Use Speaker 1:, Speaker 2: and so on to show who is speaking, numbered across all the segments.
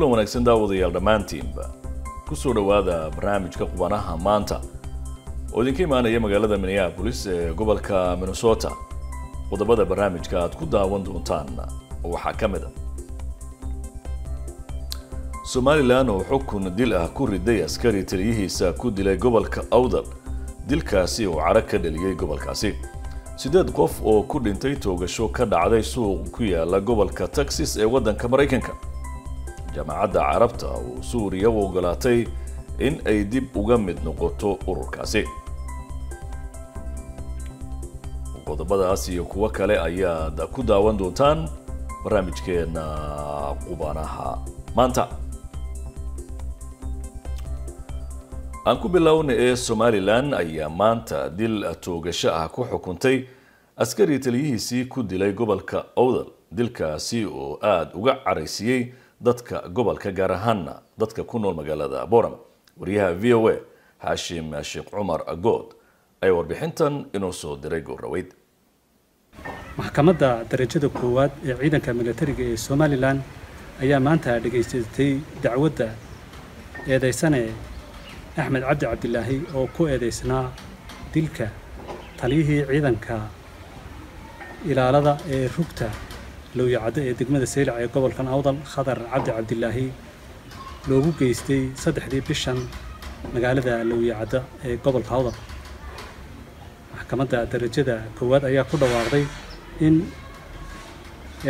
Speaker 1: kulan wanaagsan daawadayaal dhammaantiinba kusoo dhowaada barnaamijka qubanaha maanta oo idinka imaanaya magaalada minneabolis ee gobolka minnesota qodobada barnaamijka aad ku daawan doontaan waxaa ka mid a ah. somalilan oo xukun dil ah ku riday askari taliyihiisa ku dilay gobolka awdal dilkaasi oo cara ka dhaliyey gobolkaasi siddeed qof oo ku dhintay toogasho ka dhacday suuq ku yaala gobolka texas ee waddanka maraykanka jaamacadda carabta uu suuriya u ogolaatay in ay dib uga mid noqoto ururkaasi qodobadaas iyo kuwo kale ayaad ku daawan doontaan barnaamijkeenna qubanaha maanta aan ku bilowna ee somalilan ayaa maanta dil toogasho ah ku xukuntay askari taliyihiisii ku dilay gobolka owdal dilkaasi oo aada uga caraysiyey dadka gobolka gaar ahaana dadka ku nool magaalada boram wariyaha v o a xaashim sheekh cumar agood ayaa warbixintan inoo soo diray goorraweyd
Speaker 2: maxkamadda darajada koowaad ee ciidanka milatariga ee somalilan ayaa maanta dhagaysatay dacwadda eedaysane axmed cabdi cabdilaahi oo ku eedaysnaa dilka taliyihii ciidanka ilaalada ee rugta lowya ee degmada seylac ee gobolkan awdal khadar cabdi cabdilaahi loogu geystay saddexdii bishan magaalada lowyacadda ee gobolka awdal maxkamadda darajada koowaad ayaa ku dhawaaqday in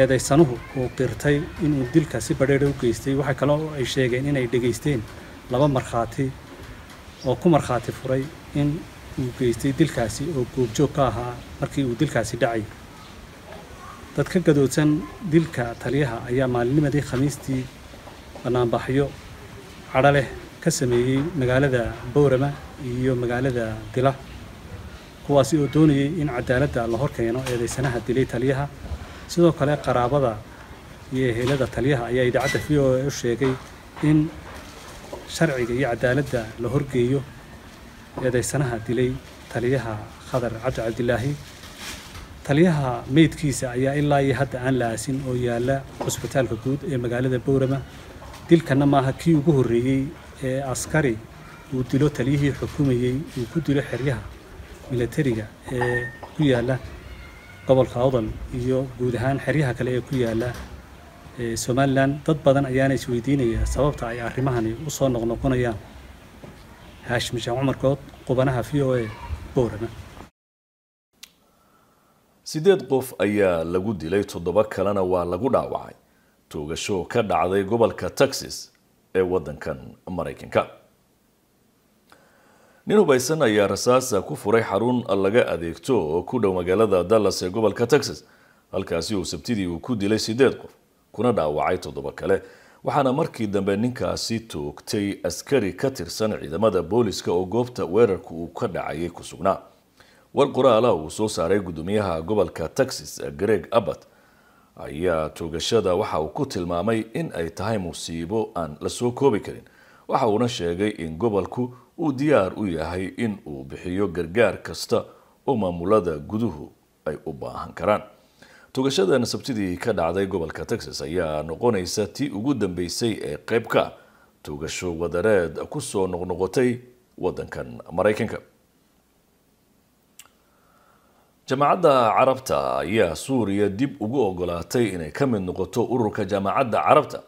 Speaker 2: eedaysanuhu uu qirtay inuu dilka si badheedha u geystay waxaa kale oo ay sheegeen inay dhegaysteen laba markhaati oo ku markhaati furay in uu geystay dilkaasi oo goobjoog ka ahaa markii uu dilkaasi dhacay dad ka gadoosan dilka taliyaha ayaa maalinimadii khamiistii bannaanbaxyo cadho leh ka sameeyey magaalada bowrama iyo magaalada dila kuwaasi oo doonayay in cadaaladda la horkeeno eedaysanaha dilay taliyaha sidoo kale qaraabada iyo ehelada taliyaha ayaa idaacadda v o a u sheegay in sharciga iyo cadaaladda la horgeeyo eedaysanaha dilay taliyaha khadar cabdi cabdilaahi taliyaha meydkiisa ayaa ilaa iyo hadda aan la aasin oo yaalla cusbitaalka guud ee magaalada bowrama dilkana maaha kii ugu horreeyey ee askari uu dilo taliyihii xukumayey uu ku dilo xeryaha milatariga ee ku yaalla gobolka awdal iyo guud ahaan xeryaha kale ee ku yaalla somalilan dad badan ayaana isweydiinaya sababta ay arrimahani usoo noqnoqonayaan haashim sheekh cumarkood qubanaha v o a bowrama
Speaker 1: sideed qof ayaa lagu dilay toddoba kalena waa lagu dhaawacay toogasho ka dhacday gobolka texas ee waddankan maraykanka nin hubaysan ayaa rasaasa ku furay xarun laga adeegto oo ku dhow magaalada dallas ee gobolka texas halkaasi uu sabtidii uu ku dilay sideed qof kuna dhaawacay toddoba kale waxaana markii dambe ninkaasi toogtay askari ka tirsan ciidamada booliska oo goobta weerarka uu ka dhacayay ku sugnaa war qoraala ah uu soo saaray guddoomiyaha gobolka texas greg abbott ayaa toogashada waxa uu ku tilmaamay in ay tahay musiibo aan la soo koobi karin waxa uuna sheegay in gobolku uu diyaar u yahay in uu bixiyo gargaar kasta oo maamulada guduhu ay u baahan karaan toogashadan sabtidii ka dhacday gobolka texas ayaa noqonaysa tii ugu dambeysay ee qeyb ka togasho wadareed ku soo noqnoqotay waddankan maraykanka jaamacadda carabta ayaa suuriya dib ugu ogolaatay inay ka mid noqoto ururka jaamacadda carabta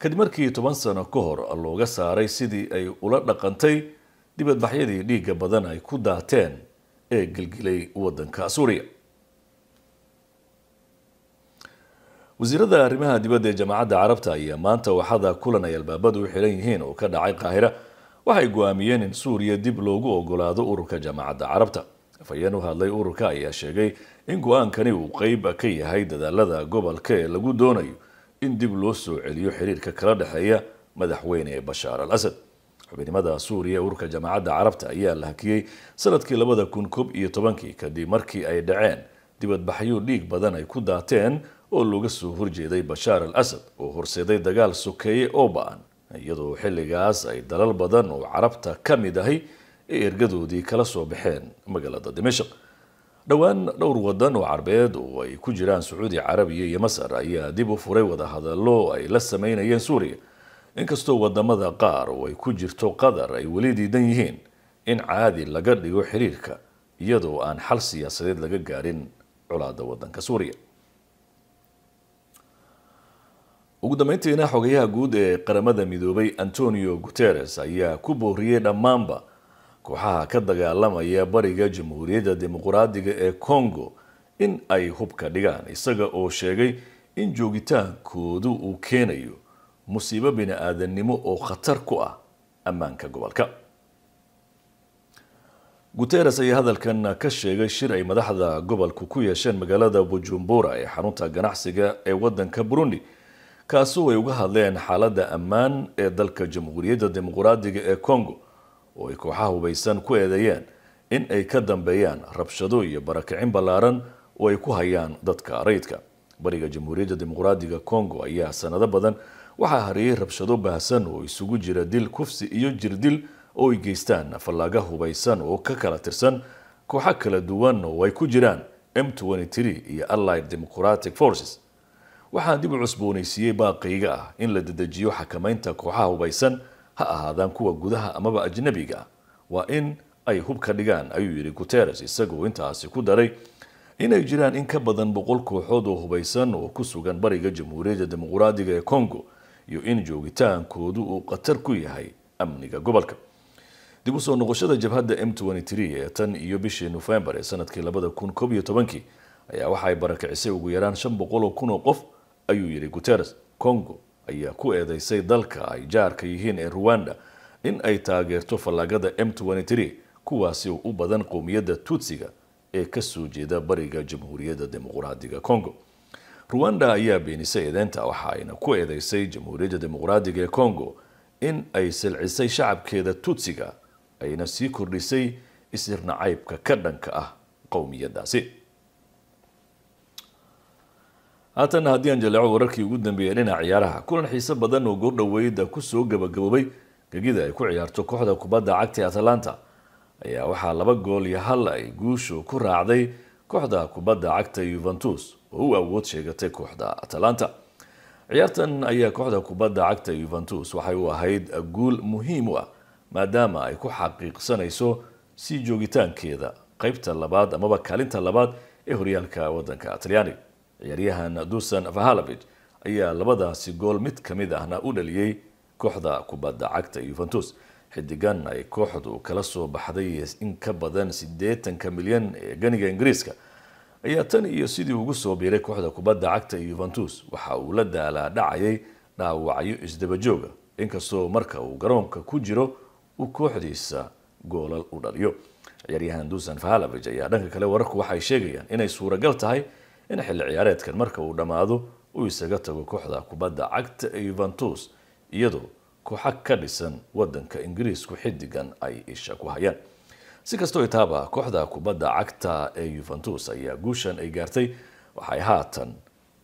Speaker 1: kadib markii toban sano ka hor looga saaray sidii ay ula dhaqantay dibadbaxyadii dhiigga badan ay ku daateen ee gelgilay waddanka suuriya wasiirada arrimaha dibadda ee jaamacadda carabta ayaa maanta waxada kulan ay albaabadu u xiran yihiin oo ka dhacay qaahira waxay go-aamiyeen in suuriya dib loogu ogolaado ururka jaamacadda carabta afhayeen u hadlay ururka ayaa sheegay in go-aankani uu qeyb ka yahay dadaalada gobolka ee lagu doonayo in dib loo soo celiyo xiriirka kala dhexeeya madaxweyne bashaar al asad xubinimada suuriya ururka jamaacadda carabta ayaa la hakiyey sanadkii labada kun kob iyo tobankii kadib markii ay dhaceen dibadbaxyo dhiig badan ay ku daateen oo looga soo horjeeday bashaar al asad oo horseeday dagaal sokeeye oo ba-an iyadoo xilligaas ay dalal badan oo carabta ka mid ahi ay ergadoodii kala soo baxeen magaalada dimashq dhowaan dhowr waddan oo carbeed oo ay ku jiraan sacuudi carabiya iyo masar ayaa dib u furay wadahadallo ay la sameynayeen suuriya inkastoo wadamada qaar oo ay ku jirto qatar ay weli diidan yihiin in caadi laga dhigo xiriirka iyadoo aan xal siyaasadeed laga gaarin colaada waddanka suuriya ugu dambeyntiina xogayaha guud ee qaramada midoobay antonio guteres ayaa ku booriyey dhammaanba kooxaha ka dagaalamaya bariga jamhuuriyadda dimuqraadiga ee congo in ay hubka dhigaan isaga oo sheegay in joogitaankoodu uu keenayo musiibo bini-aadannimo oo khatar ku ah ammaanka gobolka guteres ayaa hadalkan ka sheegay shir ay madaxda gobolku ku yeesheen magaalada bujumbura ee xarunta ganacsiga ee waddanka burundi kaasoo ay uga hadleen xaaladda ammaan ee dalka jamhuuriyadda dimuqraadiga ee congo oo ay kooxaha hubaysan ku eedeeyeen in ay ka dambeeyaan rabshado iyo barakicin ballaaran oo ay ku hayaan dadka rayidka bariga jamhuuriyadda dimuqraadiga congo ayaa sanado badan waxaa hariyey rabshado baahsan oo isugu jira dil kufsi iyo jirdil oo ay geystaan fallaaga hubaysan oo ka kala tirsan kooxo kala duwan oo ay ku jiraan m iyo allied democratic forces waxaan dib u cusboonaysiiyey baaqiiga ah in la dedejiyo xakamaynta kooxaha hubaysan ha ahaadaan kuwa gudaha amaba ajnabiga ah waa in ay hubka dhigaan ayuu yidhi guteres isagoo intaasi ku daray inay jiraan in ka badan boqol kooxood oo hubaysan oo ku sugan bariga jamhuuriyadda dimuqraadiga ee congo iyo in joogitaankoodu uu khatar ku yahay amniga gobolka dib u soo noqoshada jabhadda m ee tan iyo bishii nofembar ee sanadkii labada kun koob iyo tobankii ayaa waxay barakicisay ugu yaraan shan boqol oo kun oo qof ayuu yidhi guteres congo ayaa ku eedeysay dalka ay jaarka yihiin ee ruwanda in ay taageerto fallaagada m kuwaasi oo u badan qowmiyadda tuutsiga ee kasoo jeeda bariga jamhuuriyadda dimuqraadiga congo ruwanda ayaa beenisay eedeynta waxa ayna ku eedeysay jamhuuriyadda dimuqraadiga ee congo in ay silcisay shacabkeeda tuutsiga ayna sii kordhisay isirnacaybka ka dhanka ah qowmiyadaasi haatanna haddii aan jaleeco wararkii ugu dambeeyey dhinaca ciyaaraha kulan xiise badan oo goordhoweydda kusoo gabagaboobay gegida ay ku ciyaarto kooxda kubadda cagta ee atlanta ayaa waxaa laba gool iyo hal ay guushu ku raacday kooxda kubadda cagta yuventus oo u awood sheegatay kooxda atalanta ciyaartan ayaa kooxda kubadda cagta yuventus waxay u ahayd guul muhiim u ah maadaama ay ku xaqiiqsanayso sii joogitaankeeda qeybta labaad amaba kaalinta labaad ee horyaalka waddanka talyaaniga ciyaaryahan dusan vahalovich ayaa labadaasi gool mid kamid ahna u dhaliyey kooxda kubadda cagta yuventus xidigan ay kooxdu kala soo baxday in ka badan siddeetanka milyan ee ganiga ingiriiska ayaa tan iyo sidii ugu soo biiray kooxda kubadda cagta yuventus waxa uu la daalaa dhacayay dhaawacyo isdabajooga inkastoo marka uu garoonka ku jiro uu kooxdiisa goolal u dhaliyo ciyaaryahan dusan vahalovich ayaa dhanka kale wararku waxay sheegayaan inay suuragal tahay in xilli ciyaareedkan marka uu dhammaado uu isaga tago kooxda kubadda cagta ee yuventus iyadoo kooxa ka dhisan wadanka ingiriisku xidigan ay isha ku hayaan si kastoo taaba kooxda kubadda cagta ee yuventus ayaa guushan ay gaartay waxay haatan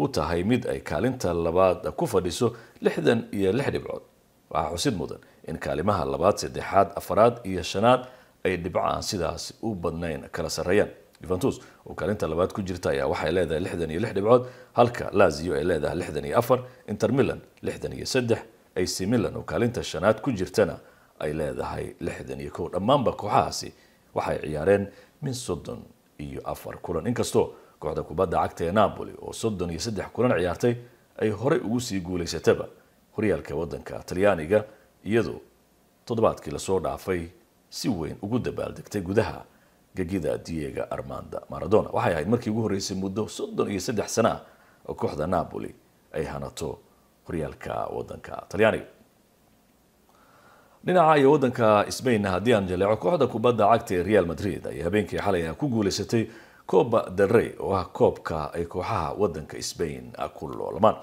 Speaker 1: u tahay mid ay kaalinta labaad ku fadhiso lixdan iyo lix dhibcood waxaa xusid mudan in kaalimaha labaad saddexaad afaraad iyo shanaad ay dhibcaan sidaas u badnayn kala sarreeyaan yuventus oo kaalinta labaad ku jirta ayaa waxay leedahay lixdan iyo lix dhibcood halka lazio ay leedahay lixdan iyo afar inter milan lixdan iyo saddex ac milan oo kaalinta shanaad ku jirtana ay leedahay lixdan iyo kow dhammaanba kooxahaasi waxay ciyaareen min soddon iyo afar kulan inkastoo kooxda kubadda cagta ee napoli oo soddon iyo saddex kulan ciyaartay ay horey ugu sii guulaysataba horyaalka waddanka talyaaniga iyadoo toddobaadkii lasoo dhaafay si weyn ugu dabaaldegtay gudaha gegida diega armanda maradona waxay ahayd markii ugu horreysay muddo soddon iyo saddex sana ah oo kooxda napoli ay hanato horyaalka wadanka talyaaniga dhinaca iyo wadanka sbainna haddii aan jaleeco kooxda kubadda cagta ee real madrid ayaa habeenkii xalay ah ku guuleysatay cooba delrey oo ah koobka ay kooxaha wadanka sbain ah ku loolamaan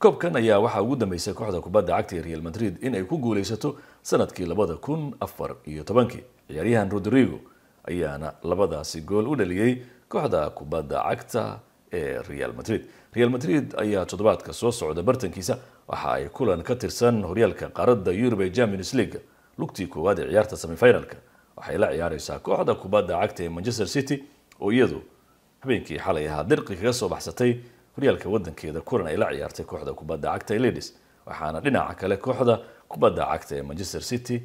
Speaker 1: koobkan ayaa waxaa ugu dambeysay kooxda kubadda cagta ee real madrid in ay ku guuleysato sanadkii labada kun afar iyo tobankii ciyaaryahan rodrigo ayaana labadaasi gool u dhaliyey kooxda kubadda cagta ee real madrid real madrid ayaa toddobaadka soo socda bartankiisa waxa ay kulan ka tirsan horyaalka qaaradda yurub ee champions league lugtii koowaad ee ciyaarta semifinalka waxay la ciyaareysaa kooxda kubadda cagta ee manchester city oo iyadu habeenkii xalay ahaa dirqi kaga soo baxsatay horyaalka wadankeeda kulan ay la ciyaartay kooxda kubadda cagta ee ladis waxaana dhinaca kale kooxda kubadda cagta ee manchester city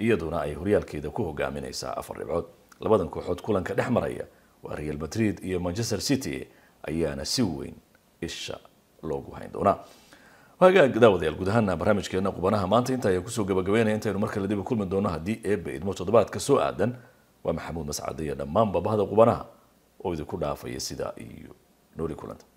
Speaker 1: iyaduna ay horyaalkeeda ku hogaaminaysaa afar dhibcood labadan kooxood kulanka dhex maraya waa real madrid iyo manchester city ayaana si weyn isha loogu hayn doonaa hagaag daawadayaal guud ahaana barnaamijkeena qubanaha maanta inta ayaa kusoo gabagabeynaya intaynu mar kale dib u kulmi doono haddii eebba idmo toddobaadka soo aadan waa maxamuud mascade iyo dhammaan babahda qubanaha oo idinku dhaafaya sida iyo nooli kulanta